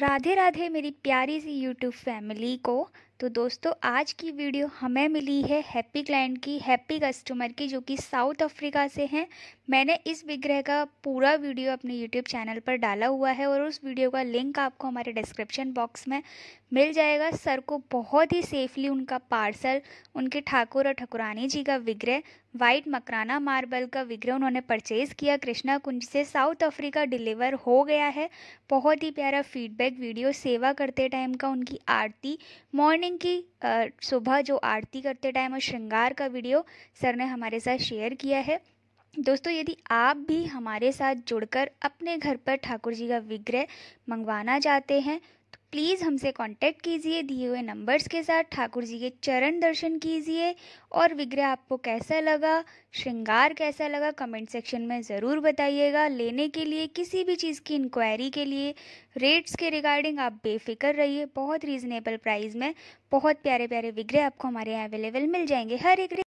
राधे राधे मेरी प्यारी सी YouTube family को तो दोस्तों आज की वीडियो हमें मिली है हैप्पी क्लाइंट की हैप्पी कस्टमर की जो कि साउथ अफ्रीका से हैं मैंने इस विग्रह का पूरा वीडियो अपने यूट्यूब चैनल पर डाला हुआ है और उस वीडियो का लिंक आपको हमारे डिस्क्रिप्शन बॉक्स में मिल जाएगा सर को बहुत ही सेफली उनका पार्सल उनके ठाकुर और ठकुरानी जी का विग्रह वाइट मकराना मार्बल का विग्रह उन्होंने परचेज़ किया कृष्णा कुंज से साउथ अफ्रीका डिलीवर हो गया है बहुत ही प्यारा फीडबैक वीडियो सेवा करते टाइम का उनकी आरती मॉर्निंग नारायण की सुबह जो आरती करते टाइम और श्रृंगार का वीडियो सर ने हमारे साथ शेयर किया है दोस्तों यदि आप भी हमारे साथ जुड़कर अपने घर पर ठाकुर जी का विग्रह मंगवाना चाहते हैं प्लीज़ हमसे कांटेक्ट कीजिए दिए हुए नंबर्स के साथ ठाकुर जी के चरण दर्शन कीजिए और विग्रह आपको कैसा लगा श्रृंगार कैसा लगा कमेंट सेक्शन में ज़रूर बताइएगा लेने के लिए किसी भी चीज़ की इंक्वायरी के लिए रेट्स के रिगार्डिंग आप बेफिक्र रहिए बहुत रीज़नेबल प्राइस में बहुत प्यारे प्यारे विग्रह आपको हमारे यहाँ अवेलेबल मिल जाएंगे हर एक